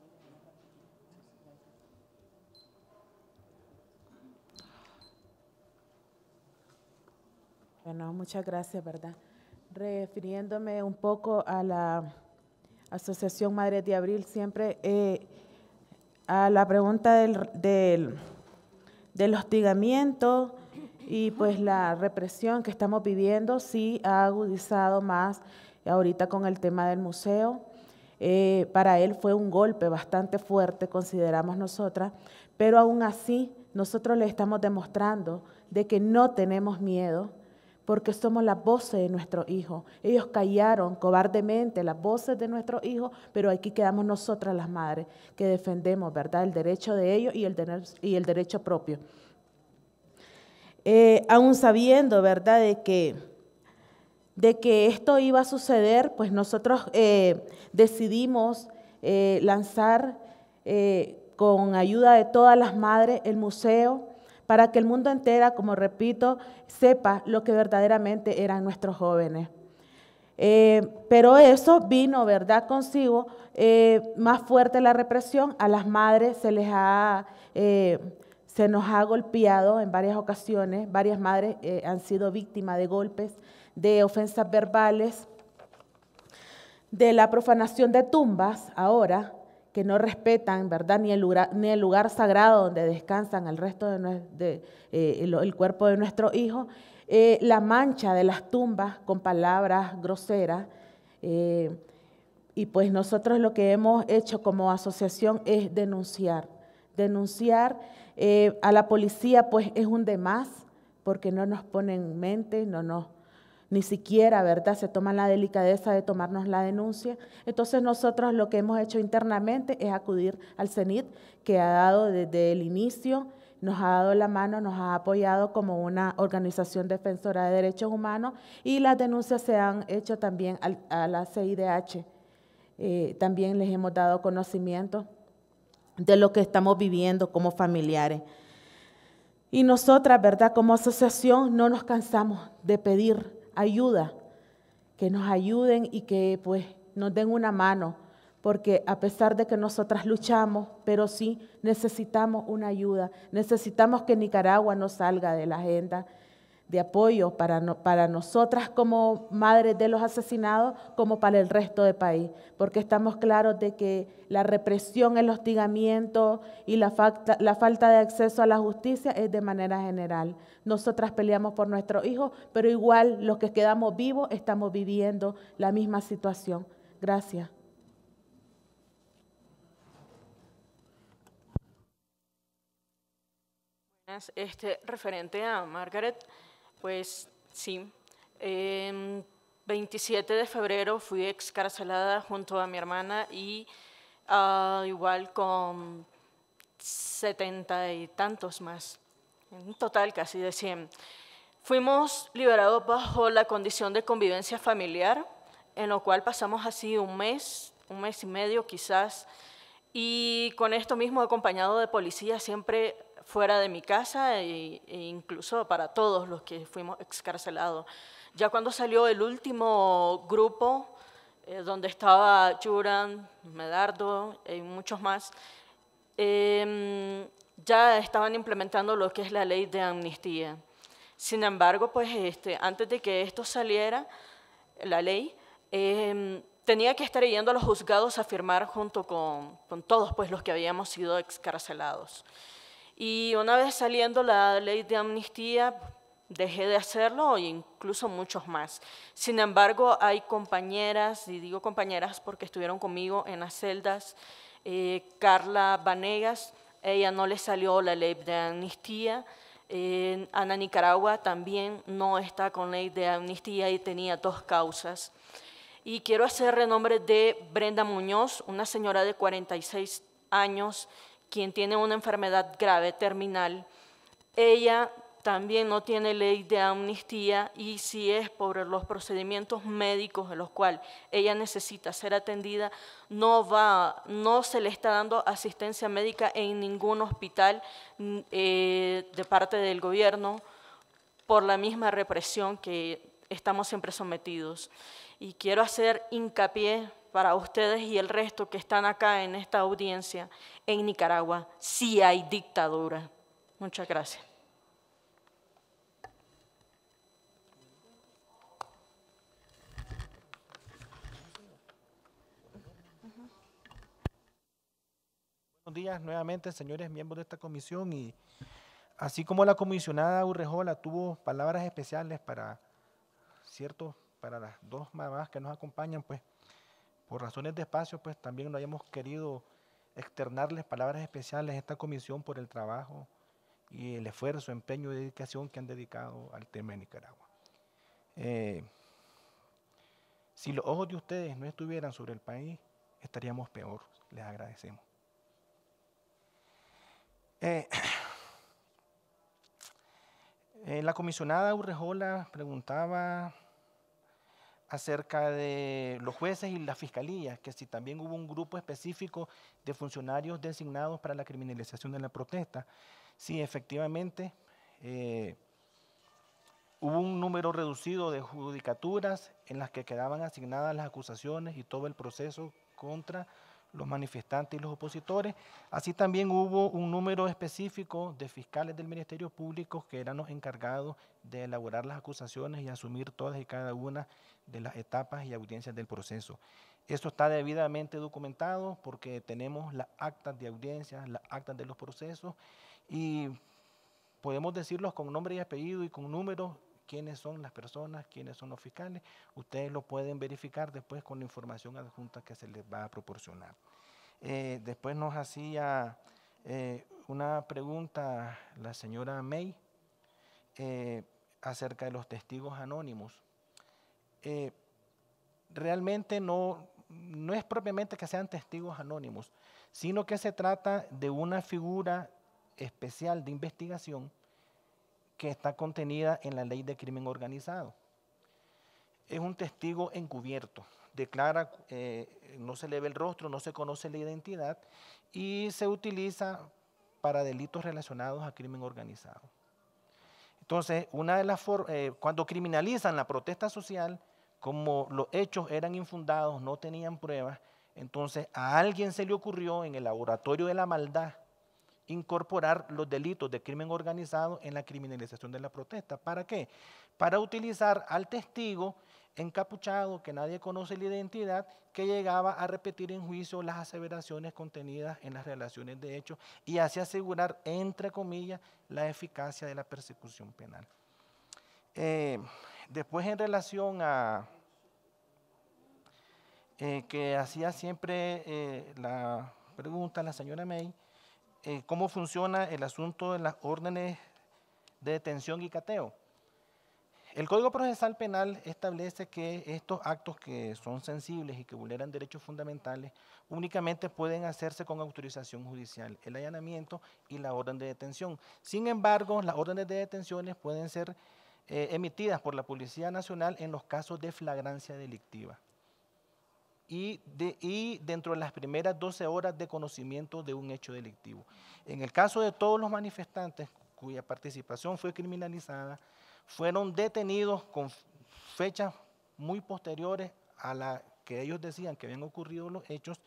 Bueno, muchas gracias, ¿verdad? Refiriéndome un poco a la Asociación Madres de Abril, siempre eh, a la pregunta del, del, del hostigamiento, y pues la represión que estamos viviendo sí ha agudizado más ahorita con el tema del museo. Eh, para él fue un golpe bastante fuerte, consideramos nosotras, pero aún así nosotros le estamos demostrando de que no tenemos miedo porque somos las voces de nuestro hijo. Ellos callaron cobardemente las voces de nuestros hijos, pero aquí quedamos nosotras las madres que defendemos, ¿verdad? El derecho de ellos y el, y el derecho propio. Eh, aún sabiendo, ¿verdad?, de que de que esto iba a suceder, pues nosotros eh, decidimos eh, lanzar eh, con ayuda de todas las madres el museo para que el mundo entera, como repito, sepa lo que verdaderamente eran nuestros jóvenes. pero eso vino, ¿verdad? Consigo más fuerte la represión, a las madres se les ha se nos ha golpeado en varias ocasiones, varias madres han sido víctimas de golpes, de ofensas verbales, de la profanación de tumbas ahora, que no respetan, ¿verdad?, ni el lugar, sagrado donde descansan el resto de, eh, el, cuerpo de nuestro hijo, eh, la mancha de las tumbas con palabras groseras. Eh, y pues nosotros lo que hemos hecho como asociación es denunciar. Denunciar a la policía pues es un demás, porque no nos ponen mente, no nos ni siquiera, ¿verdad? Se toman la delicadeza de tomarnos la denuncia. Entonces nosotros lo que hemos hecho internamente es acudir al CENIT, que ha dado desde el inicio, nos ha dado la mano, nos ha apoyado como una organización defensora de derechos humanos y las denuncias se han hecho también a la CIDH. Eh, también les hemos dado conocimiento de lo que estamos viviendo como familiares. Y nosotras, ¿verdad? Como asociación no nos cansamos de pedir ayuda, que nos ayuden y que pues nos den una mano, porque a pesar de que nosotras luchamos, pero sí necesitamos una ayuda, necesitamos que Nicaragua no salga de la agenda de apoyo para, nosotras como madres de los asesinados, como para el resto del país, porque estamos claros de que la represión, el hostigamiento y la falta, la falta de acceso a la justicia es de manera general. Nosotras peleamos por nuestros hijos, pero igual los que quedamos vivos estamos viviendo la misma situación. Gracias. Este, referente a Margaret, pues sí. En em, 27 de febrero fui excarcelada junto a mi hermana y ah, igual con setenta y tantos más, en total casi de 100. Fuimos liberados bajo la condición de convivencia familiar, en lo cual pasamos así un mes, un mes y medio quizás, y con esto mismo acompañado de policía siempre fuera de mi casa e, e, incluso para todos los que fuimos excarcelados. Ya cuando salió el último grupo, eh, donde estaba Churan, Medardo y muchos más, em, ya estaban implementando lo que es la ley de amnistía. Sin embargo, pues este, antes de que esto saliera, la ley, em, tenía que estar yendo a los juzgados a firmar junto con, todos pues, los que habíamos sido excarcelados. Y una vez saliendo la ley de amnistía, dejé de hacerlo e incluso muchos más. Sin embargo, hay compañeras, y digo compañeras porque estuvieron conmigo en las celdas, eh, Carla Vanegas, ella no le salió la ley de amnistía, Ana Nicaragua también no está con ley de amnistía y tenía dos causas. Y quiero hacer renombre de Brenda Muñoz, una señora de 46 años quien tiene una enfermedad grave terminal, ella también no tiene ley de amnistía y si es por los procedimientos médicos en los cuales ella necesita ser atendida, no, va, no se le está dando asistencia médica en ningún hospital mm, eh, de parte del gobierno por la misma represión que estamos siempre sometidos. Y quiero hacer hincapié para ustedes y el resto que están acá en esta audiencia, en Nicaragua sí hay dictadura. Muchas gracias. Buenos días nuevamente, señores miembros de esta comisión. Y así como la comisionada Urrejola tuvo palabras especiales para, cierto, para las dos mamás que nos acompañan, pues por razones de espacio, pues también no hayamos querido externarles palabras especiales a esta comisión por el trabajo y el esfuerzo, empeño y dedicación que han dedicado al tema de Nicaragua. Eh, si los ojos de ustedes no estuvieran sobre el país, estaríamos peor. Les agradecemos. Eh, [CLEARS THROAT] eh, la comisionada Urrejola preguntaba acerca de los jueces y la fiscalía, que si también hubo un grupo específico de funcionarios designados para la criminalización de la protesta. si efectivamente, eh, hubo un número reducido de judicaturas en las que quedaban asignadas las acusaciones y todo el proceso contra los manifestantes y los opositores. Así también hubo un número específico de fiscales del Ministerio Público que eran los encargados de elaborar las acusaciones y asumir todas y cada una de las etapas y audiencias del proceso. Esto está debidamente documentado porque tenemos las actas de audiencias, las actas de los procesos y podemos decirlos con nombre y apellido y con números quiénes son las personas, quiénes son los fiscales. Ustedes lo pueden verificar después con la información adjunta que se les va a proporcionar. Eh, después nos hacía eh, una pregunta la señora May eh, acerca de los testigos anónimos. realmente no, no es propiamente que sean testigos anónimos, sino que se trata de una figura especial de investigación que está contenida en la ley de crimen organizado. Es un testigo encubierto, declara, eh, no se le ve el rostro, no se conoce la identidad y se utiliza para delitos relacionados a crimen organizado. Entonces, una de las eh, cuando criminalizan la protesta social, como los hechos eran infundados, no tenían pruebas, entonces a alguien se le ocurrió en el laboratorio de la maldad incorporar los delitos de crimen organizado en la criminalización de la protesta. ¿Para qué? Para utilizar al testigo encapuchado, que nadie conoce la identidad, que llegaba a repetir en juicio las aseveraciones contenidas en las relaciones de hecho y así asegurar, entre comillas, la eficacia de la persecución penal. Eh, después, en relación a eh, que hacía siempre eh, la pregunta la señora May, cómo funciona el asunto de las órdenes de detención y cateo. El Código Procesal Penal establece que estos actos que son sensibles y que vulneran derechos fundamentales únicamente pueden hacerse con autorización judicial, el allanamiento y la orden de detención. Sin embargo, las órdenes de detenciones pueden ser eh, emitidas por la Policía Nacional en los casos de flagrancia delictiva y, de, dentro de las primeras 12 horas de conocimiento de un hecho delictivo. En el caso de todos los manifestantes cuya participación fue criminalizada, fueron detenidos con fechas muy posteriores a la que ellos decían que habían ocurrido los hechos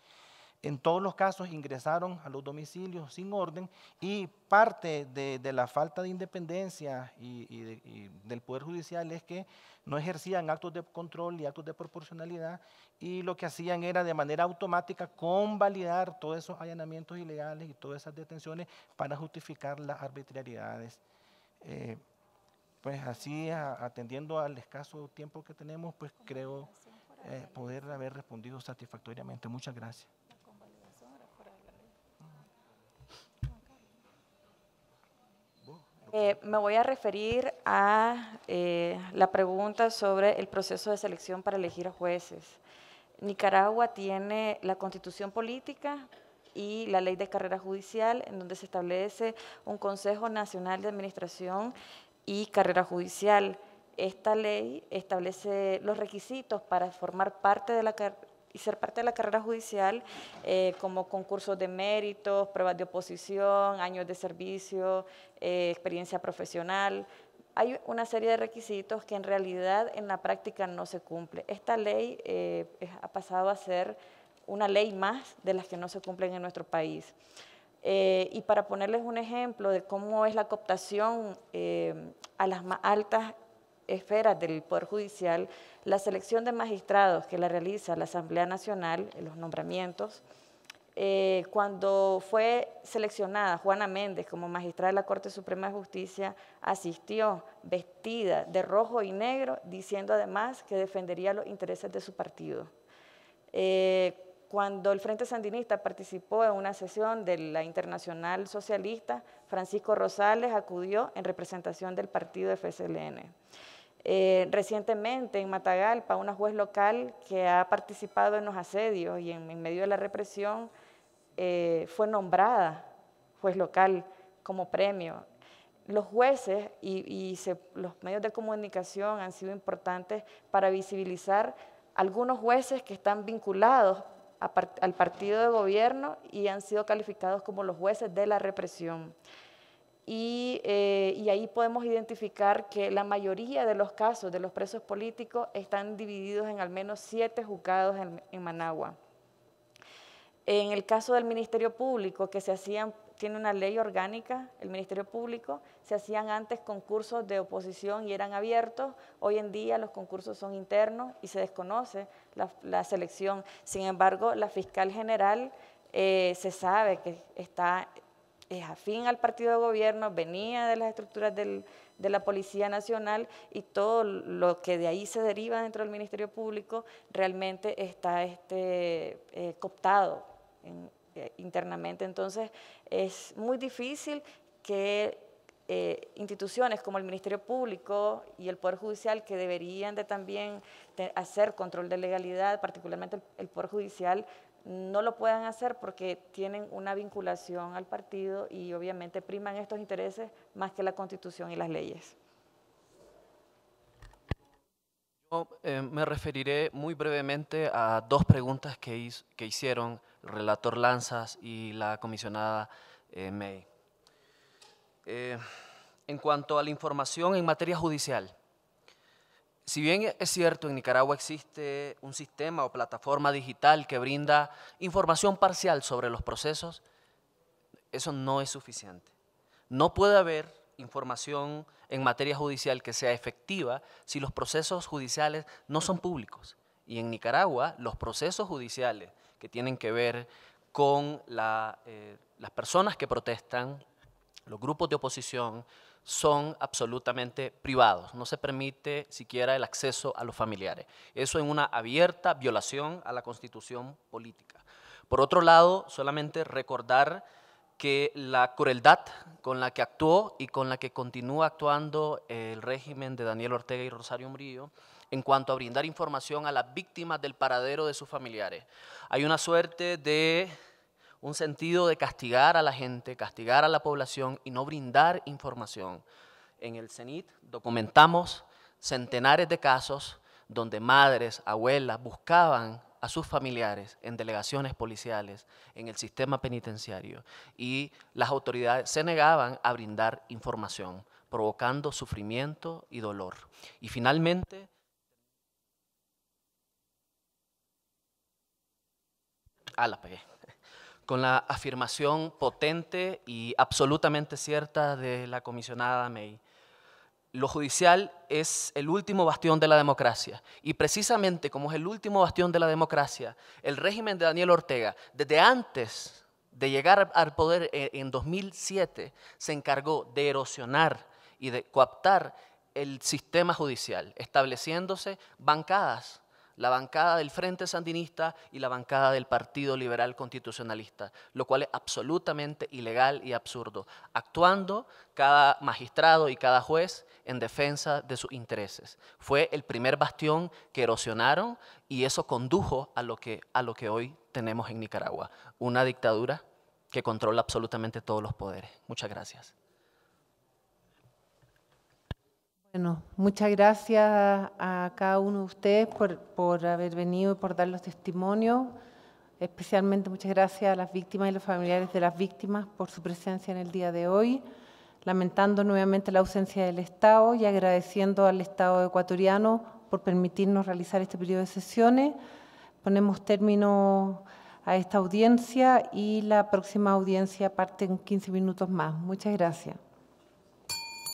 en todos los casos ingresaron a los domicilios sin orden y parte de, la falta de independencia y, del Poder Judicial es que no ejercían actos de control y actos de proporcionalidad y lo que hacían era de manera automática convalidar todos esos allanamientos ilegales y todas esas detenciones para justificar las arbitrariedades. Eh, pues así, atendiendo al escaso tiempo que tenemos, pues creo eh, poder haber respondido satisfactoriamente. Muchas gracias. Eh, me voy a referir a eh, la pregunta sobre el proceso de selección para elegir a jueces. Nicaragua tiene la constitución política y la ley de carrera judicial, en donde se establece un Consejo Nacional de Administración y Carrera Judicial. Esta ley establece los requisitos para formar parte de la, carrera y ser parte de la carrera judicial, eh, como concursos de méritos, pruebas de oposición, años de servicio, eh, experiencia profesional. Hay una serie de requisitos que en realidad en la práctica no se cumple. Esta ley eh, ha pasado a ser una ley más de las que no se cumplen en nuestro país. y para ponerles un ejemplo de cómo es la cooptación a las más altas esferas del Poder Judicial, la selección de magistrados que la realiza la Asamblea Nacional, los nombramientos, eh, cuando fue seleccionada Juana Méndez como magistrada de la Corte Suprema de Justicia, asistió vestida de rojo y negro, diciendo además que defendería los intereses de su partido. Eh, cuando el Frente Sandinista participó en una sesión de la Internacional Socialista, Francisco Rosales acudió en representación del partido FSLN. Eh, recientemente en Matagalpa, una juez local que ha participado en los asedios y en, medio de la represión eh, fue nombrada juez local como premio. Los jueces y, los medios de comunicación han sido importantes para visibilizar algunos jueces que están vinculados al partido de gobierno y han sido calificados como los jueces de la represión. Eh, y, ahí podemos identificar que la mayoría de los casos de los presos políticos están divididos en al menos siete juzgados en, Managua. En el caso del Ministerio Público, que se hacían, tiene una ley orgánica, el Ministerio Público, se hacían antes concursos de oposición y eran abiertos, hoy en día los concursos son internos y se desconoce la, selección. Sin embargo, la fiscal general eh, se sabe que está es afín al partido de gobierno, venía de las estructuras de la Policía Nacional y todo lo que de ahí se deriva dentro del Ministerio Público realmente está este, eh, cooptado eh, internamente. Entonces es muy difícil que eh, instituciones como el Ministerio Público y el Poder Judicial que deberían de también hacer control de legalidad, particularmente el Poder Judicial, no lo puedan hacer porque tienen una vinculación al partido y obviamente priman estos intereses más que la constitución y las leyes. Eh, me referiré muy brevemente a dos preguntas que, hicieron el relator Lanzas y la comisionada eh, May. Eh, en cuanto a la información en materia judicial, si bien es cierto, en Nicaragua existe un sistema o plataforma digital que brinda información parcial sobre los procesos, eso no es suficiente. No puede haber información en materia judicial que sea efectiva si los procesos judiciales no son públicos. Y en Nicaragua, los procesos judiciales que tienen que ver con eh, las personas que protestan, los grupos de oposición, son absolutamente privados. No se permite siquiera el acceso a los familiares. Eso es una abierta violación a la constitución política. Por otro lado, solamente recordar que la crueldad con la que actuó y con la que continúa actuando el régimen de Daniel Ortega y Rosario Murillo en cuanto a brindar información a las víctimas del paradero de sus familiares. Hay una suerte de un sentido de castigar a la gente, castigar a la población y no brindar información. En el CENIT documentamos centenares de casos donde madres, abuelas buscaban a sus familiares en delegaciones policiales, en el sistema penitenciario, y las autoridades se negaban a brindar información, provocando sufrimiento y dolor. Y finalmente... A ah, la pegué con la afirmación potente y absolutamente cierta de la comisionada May. Lo judicial es el último bastión de la democracia y precisamente como es el último bastión de la democracia, el régimen de Daniel Ortega, desde antes de llegar al poder e, en 2007, se encargó de erosionar y de coaptar el sistema judicial, estableciéndose bancadas la bancada del Frente Sandinista y la bancada del Partido Liberal Constitucionalista, lo cual es absolutamente ilegal y absurdo, actuando cada magistrado y cada juez en defensa de sus intereses. Fue el primer bastión que erosionaron y eso condujo a lo que, a lo que hoy tenemos en Nicaragua, una dictadura que controla absolutamente todos los poderes. Muchas gracias. Bueno, muchas gracias a cada uno de ustedes por, por haber venido y por dar los testimonios. Especialmente muchas gracias a las víctimas y los familiares de las víctimas por su presencia en el día de hoy, lamentando nuevamente la ausencia del Estado y agradeciendo al Estado ecuatoriano por permitirnos realizar este periodo de sesiones. Ponemos término a esta audiencia y la próxima audiencia parte en 15 minutos más. Muchas gracias.